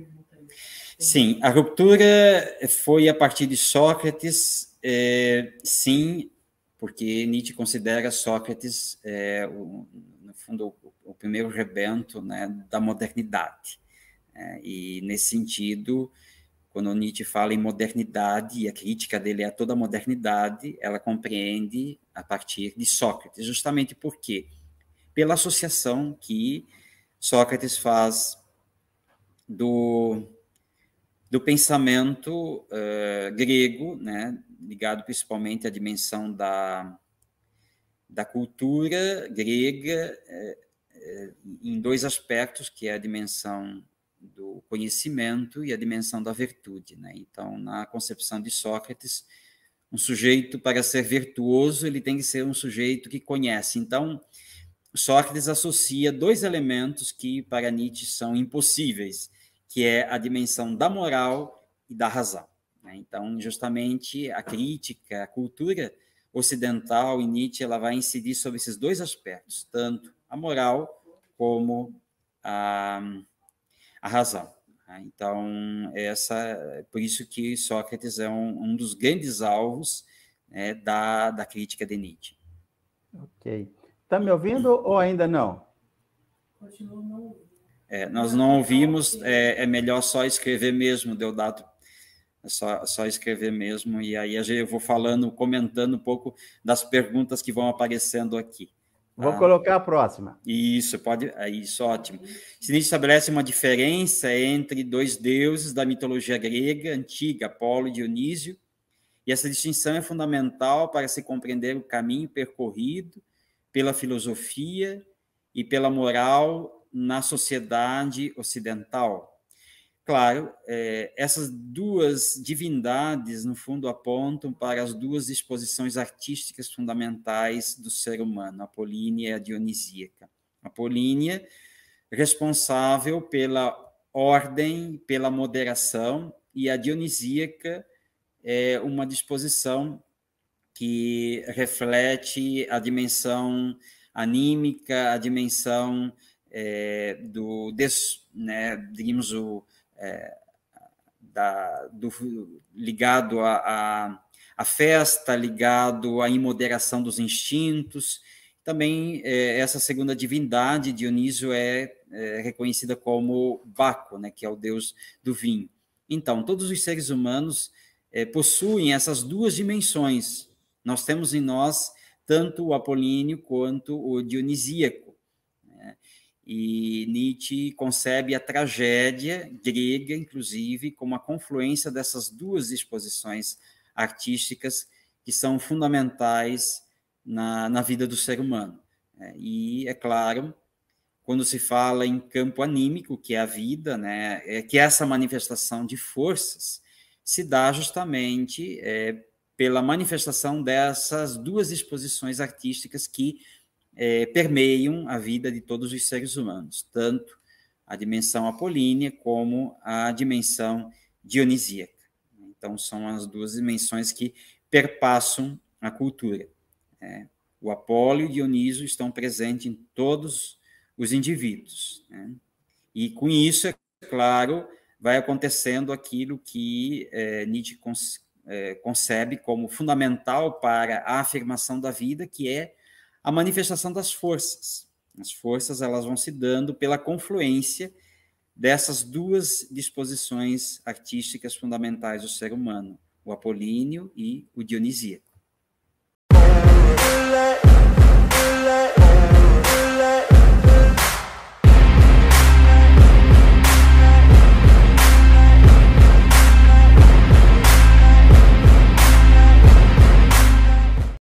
pergunta. Sim, a ruptura foi a partir de Sócrates, é, sim, porque Nietzsche considera Sócrates, é, o, no fundo, o, o, primeiro rebento né, da modernidade. É, e, nesse sentido, quando Nietzsche fala em modernidade, e a crítica dele é a toda a modernidade, ela compreende a partir de Sócrates, justamente porque pela associação que Sócrates faz do, do pensamento uh, grego, né, ligado principalmente à dimensão da, da cultura grega, eh, eh, em dois aspectos, que é a dimensão do conhecimento e a dimensão da virtude. Né? Então, na concepção de Sócrates, um sujeito, para ser virtuoso, ele tem que ser um sujeito que conhece. Então, Sócrates associa dois elementos que para Nietzsche são impossíveis, que é a dimensão da moral e da razão. Né? Então, justamente a crítica, a cultura ocidental e Nietzsche, ela vai incidir sobre esses dois aspectos, tanto a moral como a, a razão. Né? Então, essa, por isso que Sócrates é um, um dos grandes alvos né, da, da crítica de Nietzsche. Ok. Está me ouvindo ou ainda não? Continuo não ouvindo. É, nós não ouvimos, é, é, melhor só escrever mesmo, Deodato. É só, só escrever mesmo. E aí eu vou falando, comentando um pouco das perguntas que vão aparecendo aqui. Tá? Vou colocar a próxima. Isso, pode. É isso, ótimo. Sinistro estabelece uma diferença entre dois deuses da mitologia grega antiga, Apolo e Dionísio, e essa distinção é fundamental para se compreender o caminho percorrido pela filosofia e pela moral na sociedade ocidental. Claro, é, essas duas divindades, no fundo, apontam para as duas disposições artísticas fundamentais do ser humano, a polínia e a dionisíaca. A polínia, responsável pela ordem, pela moderação, e a dionisíaca é uma disposição que reflete a dimensão anímica, a dimensão é, do des, né, digamos o é, da, do, ligado à festa, ligado à imoderação dos instintos. Também é, essa segunda divindade, Dionísio, é, reconhecida como Baco, né, que é o deus do vinho. Então, todos os seres humanos possuem essas duas dimensões. Nós temos em nós tanto o apolíneo quanto o dionisíaco. Né? E Nietzsche concebe a tragédia grega, inclusive, como a confluência dessas duas disposições artísticas que são fundamentais na, na vida do ser humano. É, e, é claro, quando se fala em campo anímico, que é a vida, né, é que essa manifestação de forças se dá justamente é, pela manifestação dessas duas exposições artísticas que é, permeiam a vida de todos os seres humanos, tanto a dimensão apolínea como a dimensão dionisíaca. Então, são as duas dimensões que perpassam a cultura. É, o Apolo e o Dioniso estão presentes em todos os indivíduos. Né? E com isso, é claro, vai acontecendo aquilo que é, Nietzsche con é, concebe como fundamental para a afirmação da vida, que é a manifestação das forças. As forças elas vão se dando pela confluência dessas duas disposições artísticas fundamentais do ser humano, o apolíneo e o dionisíaco.